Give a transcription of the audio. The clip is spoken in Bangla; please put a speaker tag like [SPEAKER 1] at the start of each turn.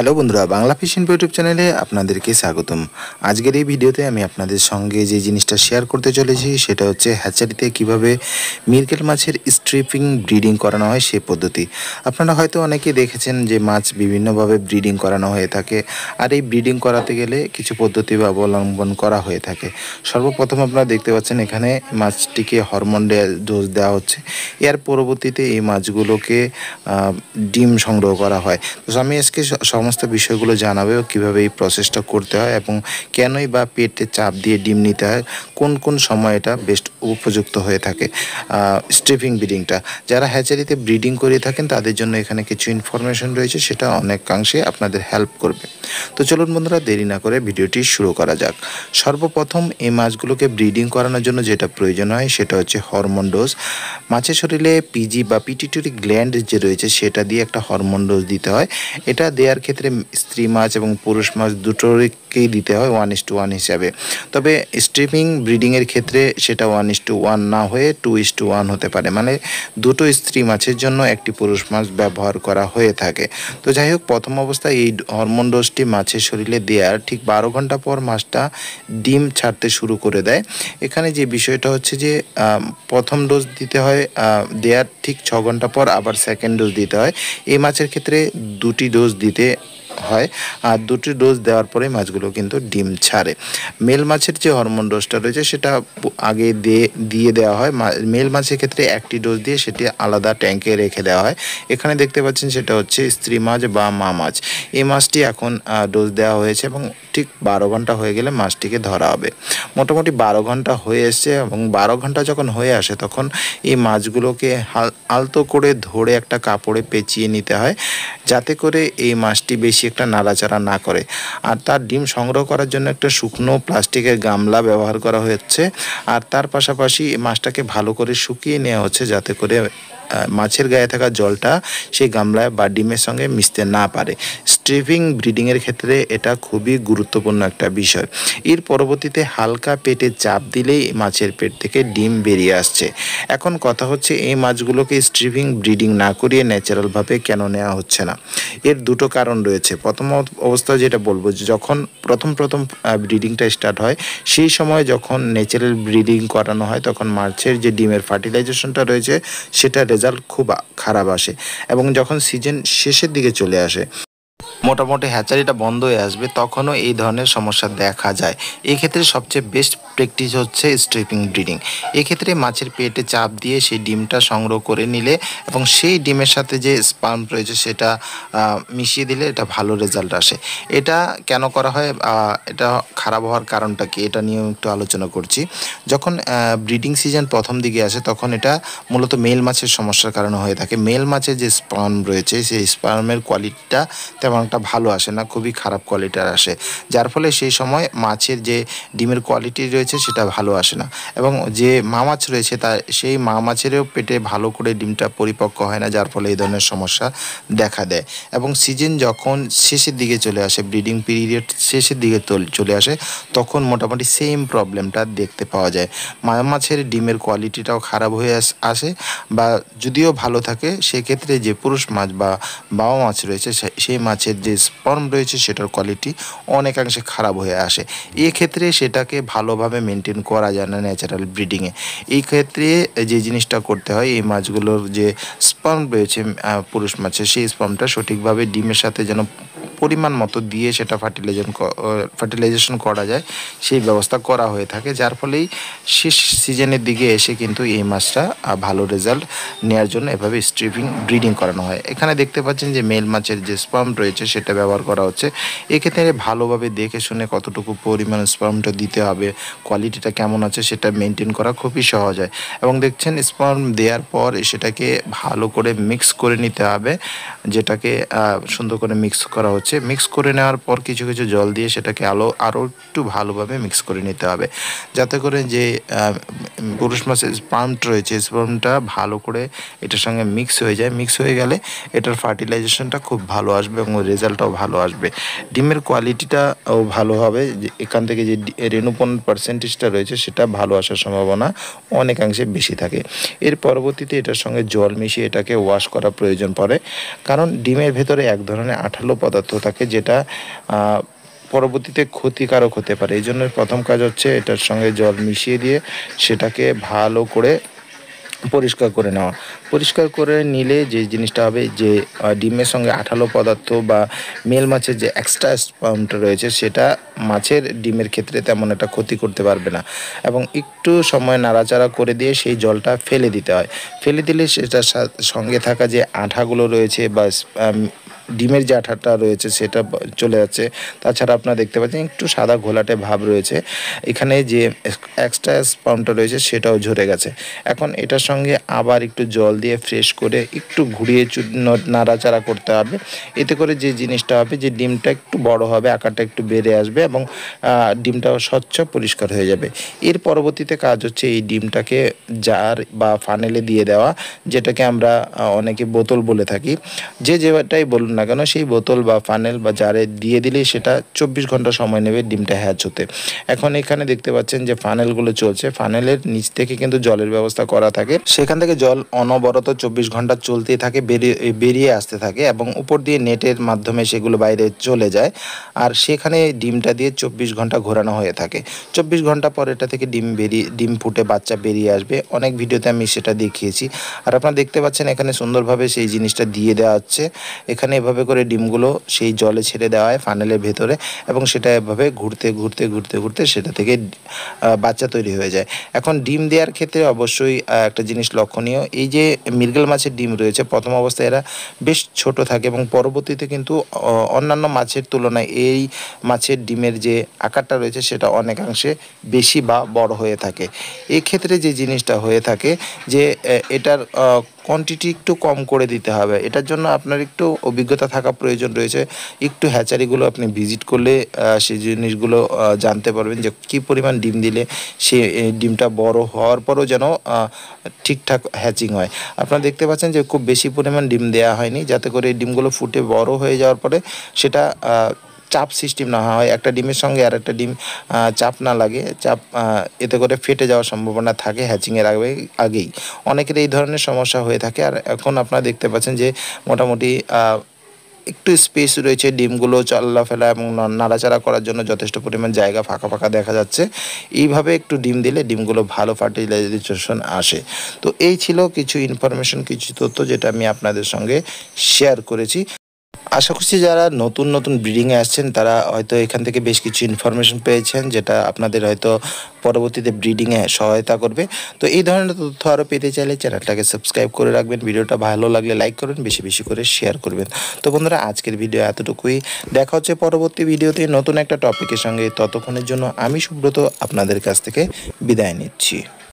[SPEAKER 1] হ্যালো বন্ধুরা বাংলা ফিশিং ইউটিউব চ্যানেলে আপনাদেরকে স্বাগতম আজকের এই ভিডিওতে আমি আপনাদের সঙ্গে যে জিনিসটা শেয়ার করতে চলেছি সেটা হচ্ছে হ্যাচারিতে কিভাবে মিরকেল মাছের স্ট্রিপিং ব্রিডিং করানো হয় সে পদ্ধতি আপনারা হয়তো অনেকে দেখেছেন যে মাছ বিভিন্নভাবে ব্রিডিং করানো হয়ে থাকে আর এই ব্রিডিং করাতে গেলে কিছু পদ্ধতি অবলম্বন করা হয়ে থাকে সর্বপ্রথম আপনারা দেখতে পাচ্ছেন এখানে মাছটিকে হরমোন ডোজ দেওয়া হচ্ছে এর পরবর্তীতে এই মাছগুলোকে ডিম সংগ্রহ করা হয় তো আমি আজকে সম সমস্ত বিষয়গুলো জানাবে ও কীভাবে এই প্রসেসটা করতে হয় এবং কেনই বা পেটে চাপ দিয়ে ডিম নিতে হয় কোন কোন সময় এটা বেস্ট উপযুক্ত হয়ে থাকে স্টেপিং ব্রিডিংটা যারা হ্যাচারিতে ব্রিডিং করে থাকেন তাদের জন্য এখানে কিছু ইনফরমেশন রয়েছে সেটা অনেকাংশে আপনাদের হেল্প করবে তো চলুন বন্ধুরা দেরি না করে ভিডিওটি শুরু করা যাক সর্বপ্রথম এই মাছগুলোকে ব্রিডিং করানোর জন্য যেটা প্রয়োজন হয় সেটা হচ্ছে হরমোন ডোজ মাছের শরীরে পিজি বা পিটিটুরি গ্ল্যান্ড যে রয়েছে সেটা দিয়ে একটা হরমোন ডোজ দিতে হয় এটা দেওয়ার ক্ষেত্রে স্ত্রী মাছ এবং পুরুষ মাছ দুটোকেই দিতে হয় ওয়ান ইস টু ওয়ান হিসাবে তবে স্ট্রিপিং ব্রিডিংয়ের ক্ষেত্রে সেটা ওয়ান ইস টু ওয়ান না হয়ে টু ইস টু ওয়ান হতে পারে মানে দুটো স্ত্রী মাছের জন্য একটি পুরুষ মাছ ব্যবহার করা হয়ে থাকে তো যাই হোক প্রথম অবস্থায় এই হরমোন ডোজটি মাছের শরীরে দেওয়ার ঠিক বারো ঘন্টা পর মাছটা ডিম ছাড়তে শুরু করে দেয় এখানে যে বিষয়টা হচ্ছে যে প্রথম ডোজ দিতে হয় দেওয়ার ঠিক ছ ঘন্টা পর আবার সেকেন্ড ডোজ দিতে হয় এই মাছের ক্ষেত্রে দুটি ডোজ দিতে হয় আর দুটি ডোজ দেওয়ার পরে মাছগুলো কিন্তু ডিম ছাড়ে মেল মাছের যে হরমোন ডোজটা রয়েছে সেটা আগে দিয়ে দিয়ে দেওয়া হয় মেল মাছের ক্ষেত্রে একটি ডোজ দিয়ে সেটি আলাদা ট্যাঙ্কে রেখে দেওয়া হয় এখানে দেখতে পাচ্ছেন সেটা হচ্ছে স্ত্রী মাছ বা মা মাছ এই মাছটি এখন ডোজ দেওয়া হয়েছে এবং ঠিক বারো ঘন্টা হয়ে গেলে মাছটিকে ধরা হবে মোটামুটি বারো ঘন্টা হয়ে এসছে এবং বারো ঘন্টা যখন হয়ে আসে তখন এই মাছগুলোকে আলতো করে ধরে একটা কাপড়ে পেঁচিয়ে নিতে হয় যাতে করে এই মাছটি বেশি একটা নাড়াচাড়া না করে আর তার ডিম সংগ্রহ করার জন্য একটা শুকনো প্লাস্টিকের গামলা ব্যবহার করা হয়েছে আর তার পাশাপাশি মাছটাকে ভালো করে শুকিয়ে নেওয়া হচ্ছে যাতে করে মাছের গায়ে থাকা জলটা সেই গামলায় বা ডিমের সঙ্গে মিশতে না পারে স্ট্রিপিং ব্রিডিংয়ের ক্ষেত্রে এটা খুবই গুরুত্বপূর্ণ একটা বিষয় এর পরবর্তীতে হালকা পেটে চাপ দিলেই মাছের পেট থেকে ডিম বেরিয়ে আসছে এখন কথা হচ্ছে এই মাছগুলোকে স্ট্রিপিং ব্রিডিং না করিয়ে ন্যাচারালভাবে কেন নেওয়া হচ্ছে না এর দুটো কারণ রয়েছে প্রথম অবস্থায় যেটা বলবো যে যখন প্রথম প্রথম ব্রিডিংটা স্টার্ট হয় সেই সময় যখন ন্যাচারাল ব্রিডিং করানো হয় তখন মার্চের যে ডিমের ফার্টিলাইজেশনটা রয়েছে সেটা রেজাল্ট খুব খারাপ আসে এবং যখন সিজন শেষের দিকে চলে আসে মোটামুটি হ্যাচারিটা বন্ধ হয়ে আসবে তখনও এই ধরনের সমস্যা দেখা যায় এক্ষেত্রে সবচেয়ে বেস্ট প্র্যাকটিস হচ্ছে স্ট্রিপিং ব্রিডিং এক্ষেত্রে মাছের পেটে চাপ দিয়ে সেই ডিমটা সংগ্রহ করে নিলে এবং সেই ডিমের সাথে যে স্পাম রয়েছে সেটা মিশিয়ে দিলে এটা ভালো রেজাল্ট আসে এটা কেন করা হয় এটা খারাপ হওয়ার কারণটা কি এটা নিয়েও একটু আলোচনা করছি যখন ব্রিডিং সিজন প্রথম দিকে আসে তখন এটা মূলত মেল মাছের সমস্যার কারণে হয়ে থাকে মেল মাছের যে স্পার্ম রয়েছে সেই স্পার্মের কোয়ালিটিটা তেমন একটা ভালো আসে না খুবই খারাপ কোয়ালিটির আসে যার ফলে সেই সময় মাছের যে ডিমের কোয়ালিটি রয়েছে সেটা ভালো আসে না এবং যে মা মাছ রয়েছে তা সেই মা মাছেরও পেটে ভালো করে ডিমটা পরিপক্ক হয় না যার ফলে এই ধরনের সমস্যা দেখা দেয় এবং সিজন যখন শেষের দিকে চলে আসে ব্রিডিং পিরিয়ড শেষের দিকে চলে আসে তখন মোটামুটি সেম প্রবলেমটা দেখতে পাওয়া যায় মা মাছের ডিমের কোয়ালিটিটাও খারাপ হয়ে আসে বা যদিও ভালো থাকে সেক্ষেত্রে যে পুরুষ মাছ বা বাবা মাছ রয়েছে সেই মাছের যে স্পর্ম রয়েছে সেটার কোয়ালিটি অনেকাংশে খারাপ হয়ে আসে এক্ষেত্রে সেটাকে ভালোভাবে মেনটেন করা যায় না ন্যাচারাল ব্রিডিংয়ে এই ক্ষেত্রে যে জিনিসটা করতে হয় এই মাছগুলোর যে স্পর্ম রয়েছে পুরুষ মাছের সেই স্পর্মটা সঠিকভাবে ডিমের সাথে যেন পরিমাণ মতো দিয়ে সেটা ফার্টিলাইজেশন ফার্টিলাইজেশন করা যায় সেই ব্যবস্থা করা হয়ে থাকে যার ফলেই শেষ সিজনের দিকে এসে কিন্তু এই মাছটা ভালো রেজাল্ট নেওয়ার জন্য এভাবে স্ট্রিপিং ব্রিডিং করানো হয় এখানে দেখতে পাচ্ছেন যে মেল মাছের যে স্পাম্প রয়েছে সেটা ব্যবহার করা হচ্ছে এক্ষেত্রে ভালোভাবে দেখে শুনে কতটুকু পরিমাণ স্পার্মটা দিতে হবে কোয়ালিটিটা কেমন আছে সেটা মেনটেন করা খুবই সহজ হয় এবং দেখছেন স্পার্ম দেওয়ার পর সেটাকে ভালো করে মিক্স করে নিতে হবে যেটাকে সুন্দর করে মিক্স করা হচ্ছে মিক্স করে নেওয়ার পর কিছু কিছু জল দিয়ে সেটাকে আলো আরও একটু ভালোভাবে মিক্স করে নিতে হবে যাতে করে যে পুরুষ মাছের স্পার্মটা রয়েছে স্পার্মটা ভালো করে এটার সঙ্গে মিক্স হয়ে যায় মিক্স হয়ে গেলে এটার ফার্টিলাইজেশনটা খুব ভালো আসবে এবং রেজাল্টটাও ভালো আসবে ডিমের কোয়ালিটিটাও ভালো হবে এখান থেকে যে রেনুপন পার্সেন্টেজটা রয়েছে সেটা ভালো আসার সম্ভাবনা অনেকাংশে বেশি থাকে এর পরবর্তীতে এটার সঙ্গে জল মিশিয়ে এটাকে ওয়াশ করা প্রয়োজন পড়ে কারণ ডিমের ভেতরে এক ধরনের আঠালো পদার্থ থাকে যেটা পরবর্তীতে ক্ষতিকারক হতে পারে এই জন্য প্রথম কাজ হচ্ছে এটার সঙ্গে জল মিশিয়ে দিয়ে সেটাকে ভালো করে পরিষ্কার করে নেওয়া পরিষ্কার করে নিলে যে জিনিসটা হবে যে ডিমের সঙ্গে আঠালো পদার্থ বা মেল মাছের যে এক্সট্রা স্পামটা রয়েছে সেটা মাছের ডিমের ক্ষেত্রে তেমন একটা ক্ষতি করতে পারবে না এবং একটু সময় নাড়াচাড়া করে দিয়ে সেই জলটা ফেলে দিতে হয় ফেলে দিলে সেটার সঙ্গে থাকা যে আঠাগুলো রয়েছে বা ডিমের যে আঠাটা রয়েছে সেটা চলে যাচ্ছে তাছাড়া আপনারা দেখতে পাচ্ছেন একটু সাদা ঘোলাটে ভাব রয়েছে এখানে যে এক্সট্রা স্পামটা রয়েছে সেটাও ঝরে গেছে এখন এটার সঙ্গে আবার একটু জল দিয়ে ফ্রেশ করে একটু ঘুরিয়ে নাড়াচাড়া করতে হবে এতে করে যে জিনিসটা হবে যে ডিমটা একটু বড় হবে আকারটা একটু বেড়ে আসবে এবং ডিমটাও স্বচ্ছ পরিষ্কার হয়ে যাবে এর পরবর্তীতে কাজ হচ্ছে এই ডিমটাকে জার বা ফানেলে দিয়ে দেওয়া যেটাকে আমরা অনেকে বোতল বলে থাকি যে যেটাই বলুন না কেন সেই বোতল বা ফানেল বা জারে দিয়ে দিলেই সেটা চব্বিশ ঘন্টা সময় নেবে ডিমটা হ্যাচ হতে এখন এখানে দেখতে পাচ্ছেন যে ফানেলগুলো চলছে ফানেলের নিচ থেকে কিন্তু জলের ব্যবস্থা করা থাকে সেখান থেকে জল অনবরত চব্বিশ ঘন্টা চলতেই থাকে বেরিয়ে বেরিয়ে আসতে থাকে এবং উপর দিয়ে নেটের মাধ্যমে সেগুলো বাইরে চলে যায় আর সেখানে ডিমটা দিয়ে চব্বিশ ঘন্টা ঘোরানো হয়ে থাকে চব্বিশ ঘন্টা পর এটা থেকে ডিম বেরিয়ে ডিম ফুটে বাচ্চা বেরিয়ে আসবে অনেক ভিডিওতে আমি সেটা দেখিয়েছি আর আপনারা দেখতে পাচ্ছেন এখানে সুন্দরভাবে সেই জিনিসটা দিয়ে দেওয়া হচ্ছে এখানে এভাবে করে ডিমগুলো সেই জলে ছেড়ে দেওয়া হয় ফানেলের ভেতরে এবং সেটা এভাবে ঘুরতে ঘুরতে ঘুরতে ঘুরতে সেটা থেকে বাচ্চা তৈরি হয়ে যায় এখন ডিম দেওয়ার ক্ষেত্রে অবশ্যই একটা জিনিস লক্ষণীয় এই যে মৃগেল মাছের ডিম রয়েছে প্রথম অবস্থায় এরা বেশ ছোট থাকে এবং পরবর্তীতে কিন্তু অন্যান্য মাছের তুলনায় এই মাছের ডিমের যে আকারটা রয়েছে সেটা অনেকাংশে বেশি বা বড় হয়ে থাকে এক্ষেত্রে যে জিনিসটা হয়ে থাকে যে এটার কোয়ান্টিটি একটু কম করে দিতে হবে এটার জন্য আপনার একটু অভিজ্ঞতা থাকা প্রয়োজন রয়েছে একটু হ্যাচারিগুলো আপনি ভিজিট করলে সেই জিনিসগুলো জানতে পারবেন যে কী পরিমাণ ডিম দিলে সে ডিমটা বড় হওয়ার পরও যেন ঠিকঠাক হ্যাচিং হয় আপনারা দেখতে পাচ্ছেন যে খুব বেশি পরিমাণ ডিম দেওয়া হয়নি যাতে করে ডিমগুলো ফুটে বড় হয়ে যাওয়ার পরে সেটা চাপ সিস্টেম না হয় একটা ডিমের সঙ্গে আর একটা ডিম চাপ না লাগে চাপ এতে করে ফেটে যাওয়ার সম্ভাবনা থাকে হ্যাচিংয়ের আগে আগেই অনেকের এই ধরনের সমস্যা হয়ে থাকে আর এখন আপনারা দেখতে পাচ্ছেন যে মোটামুটি একটু স্পেস রয়েছে ডিমগুলো চলাফেলা এবং নাড়াচাড়া করার জন্য যথেষ্ট পরিমাণ জায়গা ফাঁকা ফাঁকা দেখা যাচ্ছে এইভাবে একটু ডিম দিলে ডিমগুলো ভালো ফার্টিলাইজেশন আসে তো এই ছিল কিছু ইনফরমেশন কিছু তথ্য যেটা আমি আপনাদের সঙ্গে শেয়ার করেছি আশা করছি যারা নতুন নতুন ব্রিডিংয়ে আসছেন তারা হয়তো এখান থেকে বেশ কিছু ইনফরমেশন পেয়েছেন যেটা আপনাদের হয়তো পরবর্তীতে ব্রিডিংয়ে সহায়তা করবে তো এই ধরনের তথ্য আরও পেতে চাইলে চ্যানেলটাকে সাবস্ক্রাইব করে রাখবেন ভিডিওটা ভালো লাগলে লাইক করবেন বেশি বেশি করে শেয়ার করবেন তো বন্ধুরা আজকের ভিডিও এতটুকুই দেখা হচ্ছে পরবর্তী ভিডিওতে নতুন একটা টপিকের সঙ্গে ততক্ষণের জন্য আমি সুব্রত আপনাদের কাছ থেকে বিদায় নিচ্ছি